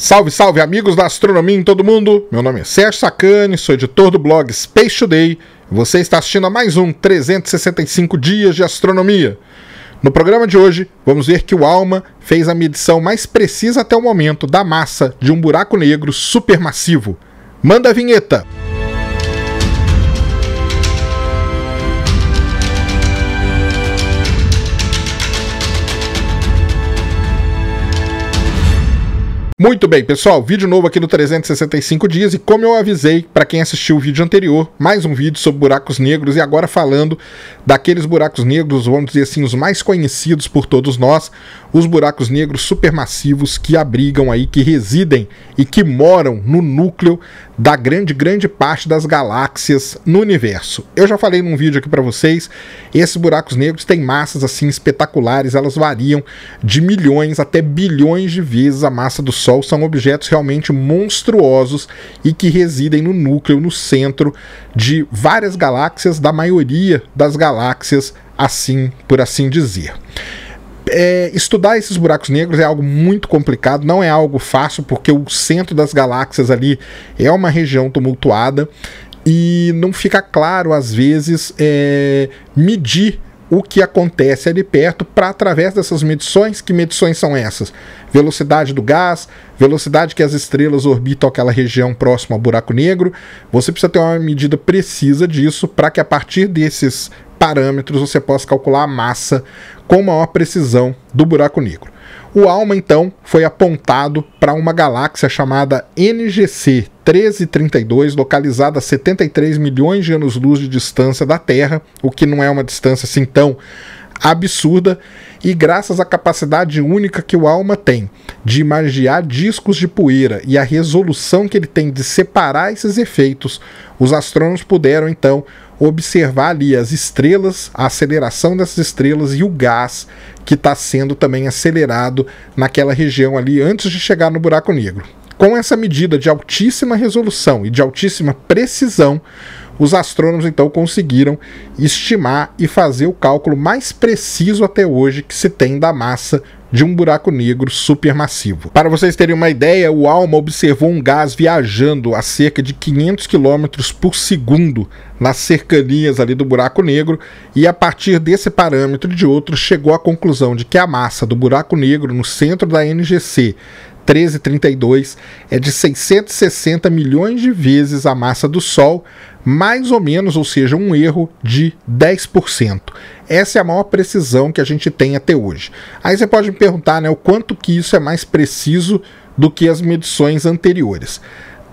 Salve, salve, amigos da astronomia em todo mundo! Meu nome é Sérgio Sacani, sou editor do blog Space Today e você está assistindo a mais um 365 Dias de Astronomia. No programa de hoje, vamos ver que o ALMA fez a medição mais precisa até o momento da massa de um buraco negro supermassivo. Manda a vinheta! Muito bem, pessoal, vídeo novo aqui no 365 dias e como eu avisei para quem assistiu o vídeo anterior, mais um vídeo sobre buracos negros e agora falando daqueles buracos negros, vamos dizer assim, os mais conhecidos por todos nós, os buracos negros supermassivos que abrigam aí, que residem e que moram no núcleo da grande, grande parte das galáxias no universo. Eu já falei num vídeo aqui para vocês, esses buracos negros têm massas assim espetaculares, elas variam de milhões até bilhões de vezes a massa do Sol Sol são objetos realmente monstruosos e que residem no núcleo, no centro de várias galáxias, da maioria das galáxias, assim por assim dizer. É, estudar esses buracos negros é algo muito complicado, não é algo fácil, porque o centro das galáxias ali é uma região tumultuada e não fica claro, às vezes, é, medir o que acontece ali perto para através dessas medições. Que medições são essas? Velocidade do gás, velocidade que as estrelas orbitam aquela região próxima ao buraco negro. Você precisa ter uma medida precisa disso para que a partir desses parâmetros você possa calcular a massa com maior precisão do buraco negro. O ALMA então foi apontado para uma galáxia chamada NGC 1332, localizada a 73 milhões de anos-luz de distância da Terra, o que não é uma distância assim tão absurda, e graças à capacidade única que o Alma tem de imaginar discos de poeira e à resolução que ele tem de separar esses efeitos, os astrônomos puderam então observar ali as estrelas, a aceleração dessas estrelas e o gás que está sendo também acelerado naquela região ali antes de chegar no buraco negro. Com essa medida de altíssima resolução e de altíssima precisão, os astrônomos então conseguiram estimar e fazer o cálculo mais preciso até hoje que se tem da massa de um buraco negro supermassivo. Para vocês terem uma ideia, o ALMA observou um gás viajando a cerca de 500 km por segundo nas cercanias ali do buraco negro e a partir desse parâmetro de outros chegou à conclusão de que a massa do buraco negro no centro da NGC 1332 é de 660 milhões de vezes a massa do Sol, mais ou menos, ou seja, um erro de 10%. Essa é a maior precisão que a gente tem até hoje. Aí você pode me perguntar né, o quanto que isso é mais preciso do que as medições anteriores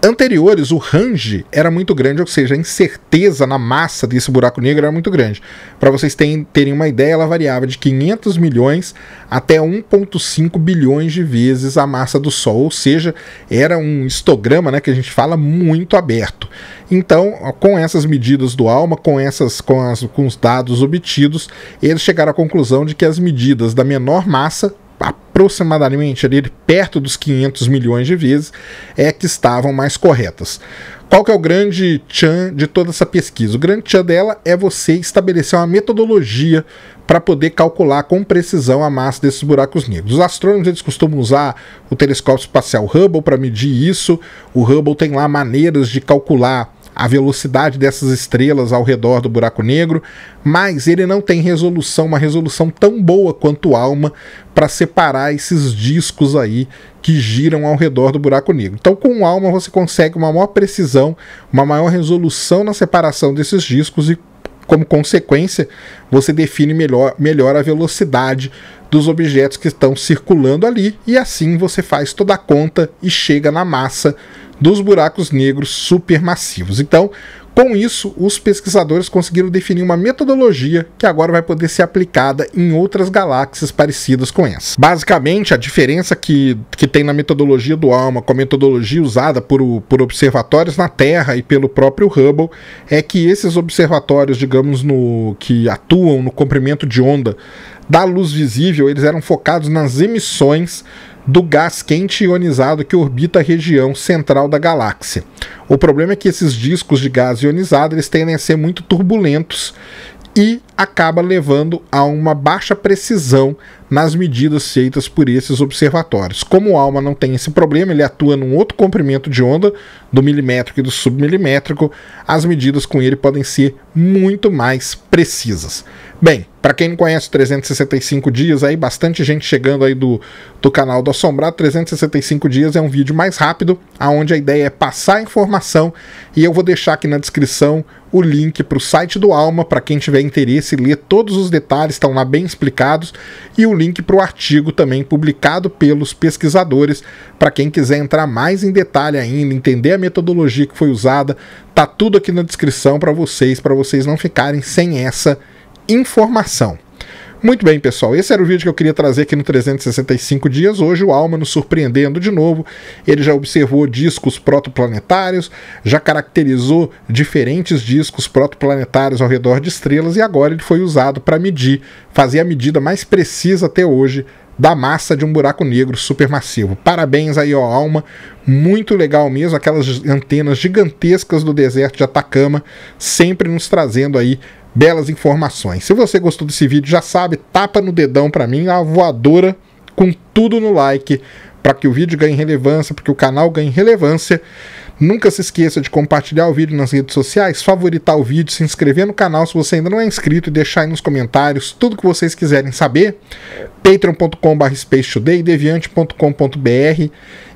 anteriores, o range era muito grande, ou seja, a incerteza na massa desse buraco negro era muito grande. Para vocês terem, terem uma ideia, ela variava de 500 milhões até 1,5 bilhões de vezes a massa do Sol, ou seja, era um histograma né, que a gente fala muito aberto. Então, com essas medidas do ALMA, com, essas, com, as, com os dados obtidos, eles chegaram à conclusão de que as medidas da menor massa aproximadamente ali perto dos 500 milhões de vezes, é que estavam mais corretas. Qual que é o grande chan de toda essa pesquisa? O grande chan dela é você estabelecer uma metodologia para poder calcular com precisão a massa desses buracos negros. Os astrônomos eles costumam usar o telescópio espacial Hubble para medir isso. O Hubble tem lá maneiras de calcular a velocidade dessas estrelas ao redor do buraco negro, mas ele não tem resolução, uma resolução tão boa quanto Alma para separar esses discos aí que giram ao redor do buraco negro. Então, com Alma você consegue uma maior precisão, uma maior resolução na separação desses discos e como consequência, você define melhor, melhor a velocidade dos objetos que estão circulando ali, e assim você faz toda a conta e chega na massa dos buracos negros supermassivos. Então, com isso, os pesquisadores conseguiram definir uma metodologia que agora vai poder ser aplicada em outras galáxias parecidas com essa. Basicamente, a diferença que, que tem na metodologia do ALMA com a metodologia usada por, por observatórios na Terra e pelo próprio Hubble é que esses observatórios, digamos, no que atuam no comprimento de onda da luz visível, eles eram focados nas emissões do gás quente ionizado que orbita a região central da galáxia. O problema é que esses discos de gás ionizado eles tendem a ser muito turbulentos e acaba levando a uma baixa precisão nas medidas feitas por esses observatórios. Como o ALMA não tem esse problema, ele atua num outro comprimento de onda, do milimétrico e do submilimétrico, as medidas com ele podem ser muito mais precisas. Bem, para quem não conhece 365 dias, aí bastante gente chegando aí do, do canal do Assombrado, 365 dias é um vídeo mais rápido, aonde a ideia é passar a informação e eu vou deixar aqui na descrição o link para o site do Alma, para quem tiver interesse, ler todos os detalhes, estão lá bem explicados, e o link para o artigo também publicado pelos pesquisadores, para quem quiser entrar mais em detalhe ainda, entender a metodologia que foi usada, tá tudo aqui na descrição para vocês, para vocês não ficarem sem essa informação informação. Muito bem, pessoal, esse era o vídeo que eu queria trazer aqui no 365 dias. Hoje o Alma nos surpreendendo de novo. Ele já observou discos protoplanetários, já caracterizou diferentes discos protoplanetários ao redor de estrelas e agora ele foi usado para medir, fazer a medida mais precisa até hoje da massa de um buraco negro supermassivo. Parabéns aí, ó, Alma. Muito legal mesmo, aquelas antenas gigantescas do deserto de Atacama, sempre nos trazendo aí belas informações. Se você gostou desse vídeo, já sabe, tapa no dedão para mim, a voadora com tudo no like, para que o vídeo ganhe relevância, para que o canal ganhe relevância. Nunca se esqueça de compartilhar o vídeo nas redes sociais, favoritar o vídeo, se inscrever no canal se você ainda não é inscrito e deixar aí nos comentários tudo que vocês quiserem saber. patreon.com.br spacetoday, deviante.com.br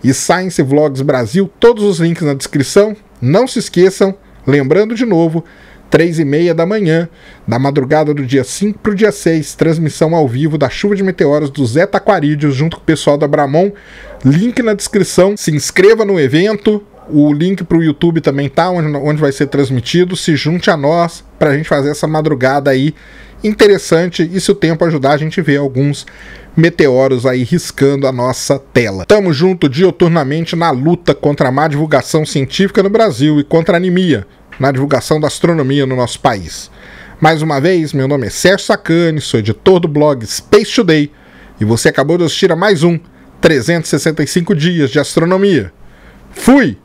e Science Vlogs Brasil, todos os links na descrição. Não se esqueçam, lembrando de novo, três e meia da manhã, da madrugada do dia 5 para o dia 6, transmissão ao vivo da chuva de meteoros do Zé Taquarídeos, junto com o pessoal da Bramon. Link na descrição, se inscreva no evento, o link para o YouTube também tá onde, onde vai ser transmitido. Se junte a nós para a gente fazer essa madrugada aí interessante e se o tempo ajudar a gente vê alguns meteoros aí riscando a nossa tela. Tamo junto dioturnamente na luta contra a má divulgação científica no Brasil e contra a anemia na divulgação da astronomia no nosso país. Mais uma vez, meu nome é Sérgio Sacani, sou editor do blog Space Today e você acabou de assistir a mais um 365 dias de astronomia. Fui!